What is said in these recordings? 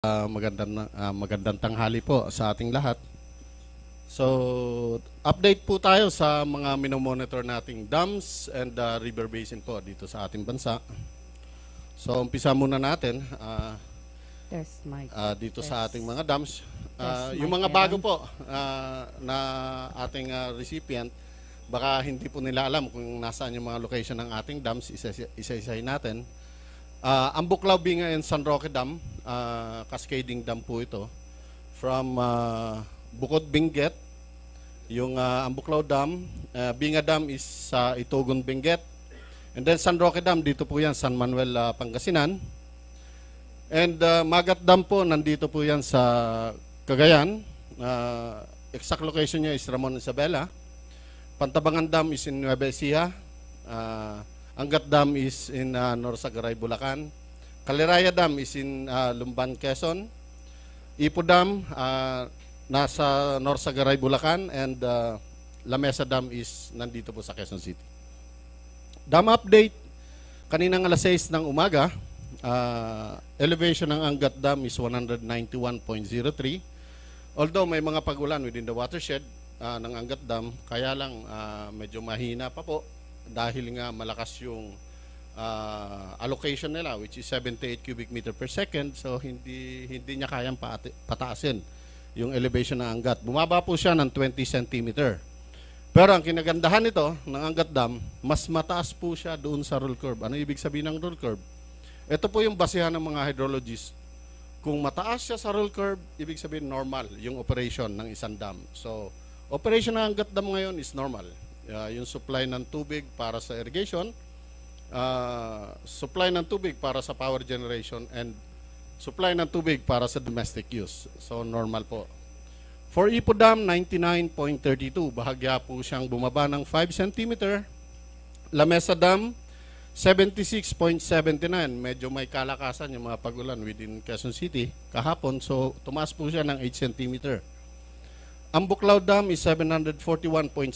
Uh, magandang uh, magandang tanghali po sa ating lahat. So, update po tayo sa mga minomonitor nating dams and uh, river basin po dito sa ating bansa. So, umpisa muna natin uh, There's my uh, dito There's sa ating mga dams. Uh, yung mga bago po uh, na ating uh, recipient, baka hindi po nila alam kung nasaan yung mga location ng ating dams, isa-isahin natin. Uh, ang Buklaw Binga and San Roque Dam, uh, cascading dam po ito, from uh, Bukod Benguet, yung uh, Buklaw Dam, uh, Binga Dam is sa uh, Itugon Benguet, and then San Roque Dam, dito po yan, San Manuel, uh, Pangasinan, and uh, Magat Dam po, nandito po yan sa Cagayan, uh, exact location niya is Ramon Isabela, Pantabangan Dam is in Nueva Ecija, uh, Angat Dam is in uh, Norsagaray, Bulacan. Kaliraya Dam is in uh, Lumban, Quezon. Ipo Dam, uh, nasa Norsagaray, Bulacan. And uh, Lamesa Dam is nandito po sa Quezon City. Dam update, kaninang alas 6 ng umaga, uh, elevation ng Angat Dam is 191.03. Although may mga pagulan within the watershed uh, ng Angat Dam, kaya lang uh, medyo mahina pa po dahil nga malakas yung uh, allocation nila which is 78 cubic meter per second so hindi hindi niya kayang pataasin yung elevation ng Angat. Bumaba po siya ng 20 centimeter. Pero ang kinagandahan nito ng Angat Dam, mas mataas po siya doon sa roll curve. Ano ibig sabihin ng roll curve? Ito po yung basihan ng mga hydrologists. Kung mataas siya sa roll curve, ibig sabihin normal yung operation ng isang dam. So, operation ng Angat Dam ngayon is normal uh, yung supply ng tubig para sa irrigation, uh, supply ng tubig para sa power generation, and supply ng tubig para sa domestic use. So, normal po. For Ipo Dam, 99.32. Bahagya po siyang bumaba ng 5 cm. Lamesa Dam, 76.79. Medyo may kalakasan yung mga pagulan within Quezon City kahapon. So, tumaas po siya ng 8 cm. Ang Buklaw Dam is 741.79.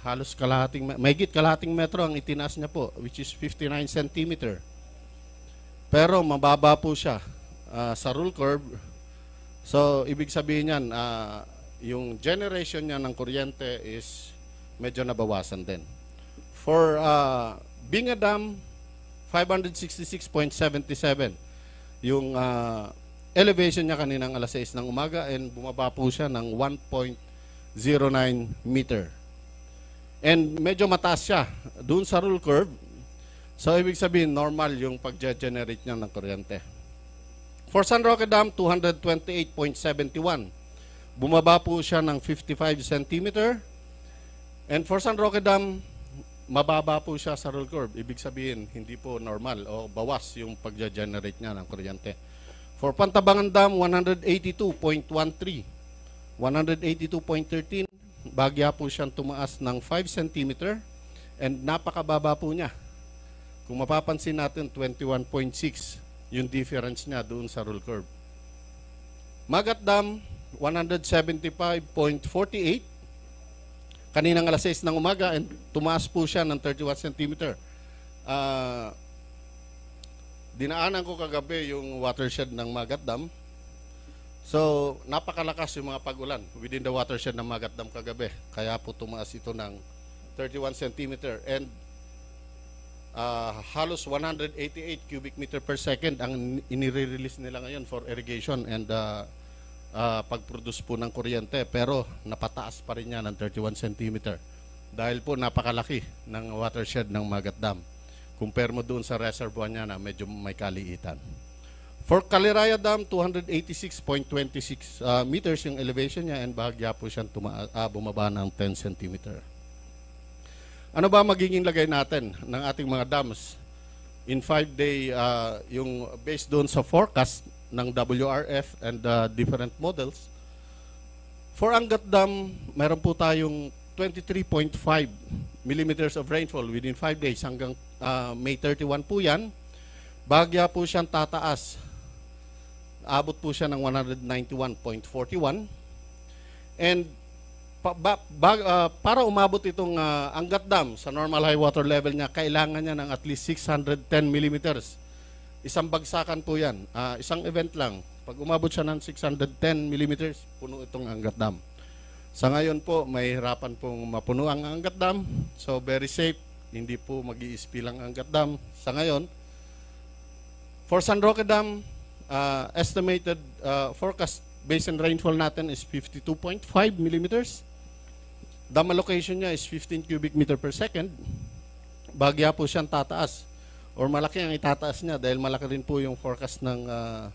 Halos kalahating, mahigit kalahating metro ang itinaas niya po, which is 59 centimeter. Pero mababa po siya uh, sa rule curve. So, ibig sabihin niyan, uh, yung generation niya ng kuryente is medyo nabawasan din. For uh, Binga Dam, 566.77 yung uh, elevation niya kaninang alas 6 ng umaga and bumaba po siya ng 1.09 meter. And medyo mataas siya doon sa rule curve. So ibig sabihin normal yung pag-generate niya ng kuryente. For San Roque Dam, 228.71. Bumaba po siya ng 55 centimeter. And for San Roque Dam, mababa po siya sa roll curve. Ibig sabihin, hindi po normal o bawas yung pag-generate niya ng kuryente. For Pantabangan Dam, 182.13. 182.13, bagya po siyang tumaas ng 5 cm and napakababa po niya. Kung mapapansin natin, 21.6 yung difference niya doon sa roll curve. Magat Dam, 175.48. Kaninang alas 6 ng umaga and tumaas po siya ng 31 cm. Uh, dinaanan ko kagabi yung watershed ng Magat Dam. So, napakalakas yung mga pagulan within the watershed ng Magat Dam kagabi. Kaya po tumaas ito ng 31 cm and uh, halos 188 cubic meter per second ang inire-release nila ngayon for irrigation and uh, uh, pag-produce po ng kuryente pero napataas pa rin niya ng 31 cm dahil po napakalaki ng watershed ng Magat Dam. Compare mo doon sa reservoir niya na medyo may kaliitan. For Kaliraya Dam, 286.26 uh, meters yung elevation niya and bahagya po siyang tuma- uh, bumaba ng 10 centimeter. Ano ba magiging lagay natin ng ating mga dams? In 5-day, uh, yung based doon sa forecast ng WRF and uh, different models, for Angat Dam, meron po tayong 23.5 millimeters of rainfall within 5 days hanggang uh, May 31 po yan. Bagya po siyang tataas. Abot po siya ng 191.41. And pa, ba, ba, uh, ah, para umabot itong uh, ah, Angat Dam sa normal high water level niya, kailangan niya ng at least 610 millimeters. Isang bagsakan po yan. Uh, isang event lang. Pag umabot siya ng 610 millimeters, puno itong Angat Dam. Sa ngayon po, may hirapan pong mapuno ang Angat Dam. So, very safe hindi po mag-iispilang ang Dam sa ngayon. For San Roque Dam, uh, estimated uh, forecast basin rainfall natin is 52.5 millimeters. Dam allocation niya is 15 cubic meter per second. Bagya po siyang tataas or malaki ang itataas niya dahil malaki rin po yung forecast ng uh,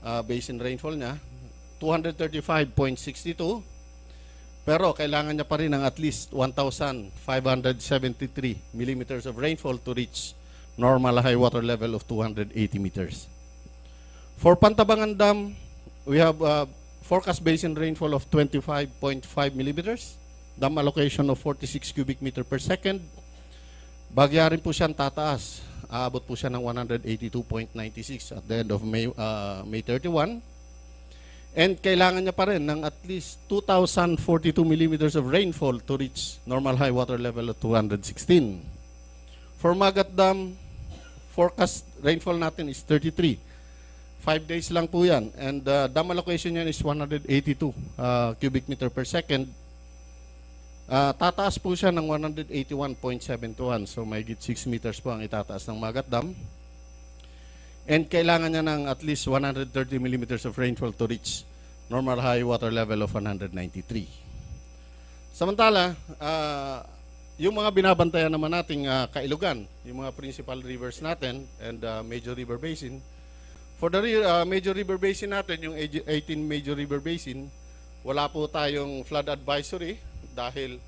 uh, basin rainfall niya. 235.62 pero kailangan niya pa rin ng at least 1,573 millimeters of rainfall to reach normal high water level of 280 meters. For Pantabangan Dam, we have a forecast basin rainfall of 25.5 millimeters, dam allocation of 46 cubic meter per second. Bagyarin po siyang tataas. Aabot po siya ng 182.96 at the end of May, uh, May 31. And kailangan niya pa rin ng at least 2,042 millimeters of rainfall to reach normal high water level of 216. For Magat Dam, forecast rainfall natin is 33. Five days lang po yan. And uh, dam allocation niya is 182 uh, cubic meter per second. Uh, tataas po siya ng 181.721. So, may 6 meters po ang itataas ng Magat Dam. And kailangan niya ng at least 130 millimeters of rainfall to reach normal high water level of 193. Samantala, uh, yung mga binabantayan naman nating uh, kailugan, yung mga principal rivers natin and uh, major river basin, for the uh, major river basin natin, yung 18 major river basin, wala po tayong flood advisory dahil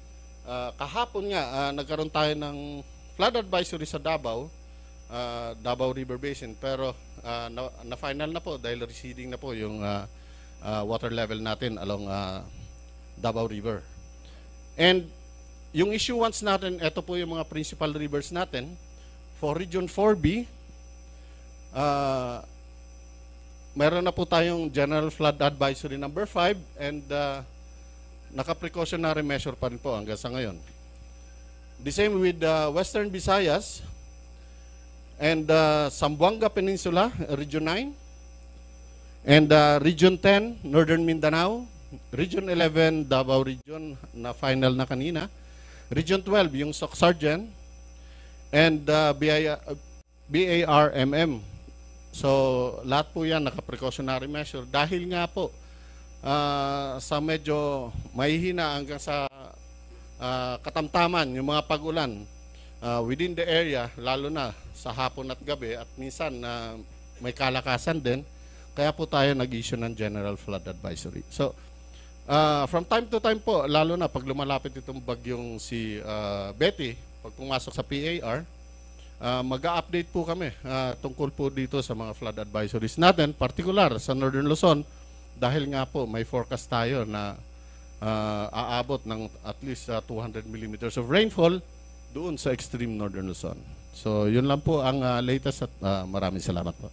uh, kahapon nga uh, nagkaroon tayo ng flood advisory sa Davao uh, Davao River Basin pero uh, na, na final na po dahil receding na po yung uh, uh, water level natin along uh, Davao River. And yung issue once natin, ito po yung mga principal rivers natin. For Region 4B, uh, meron na po tayong General Flood Advisory number 5 and uh, naka-precautionary measure pa rin po hanggang sa ngayon. The same with uh, Western Visayas, and uh, Sambuanga Peninsula, Region 9, and uh, Region 10, Northern Mindanao, Region 11, Davao Region na final na kanina, Region 12, yung SOC Sergeant, and uh, BIA, BARMM. So, lahat po yan naka-precautionary measure dahil nga po uh, sa medyo mahihina hanggang sa uh, katamtaman yung mga pag-ulan uh, within the area, lalo na sa hapon at gabi at minsan na uh, may kalakasan din, kaya po tayo nag-issue ng general flood advisory. So, uh, from time to time po, lalo na pag lumalapit itong bagyong si uh, Betty, pag pumasok sa PAR, uh, mag-update po kami uh, tungkol po dito sa mga flood advisories natin, particular sa Northern Luzon, dahil nga po may forecast tayo na uh, aabot ng at least uh, 200 millimeters of rainfall doon sa extreme northern Luzon. So, yun lang po ang uh, latest at uh, maraming salamat po.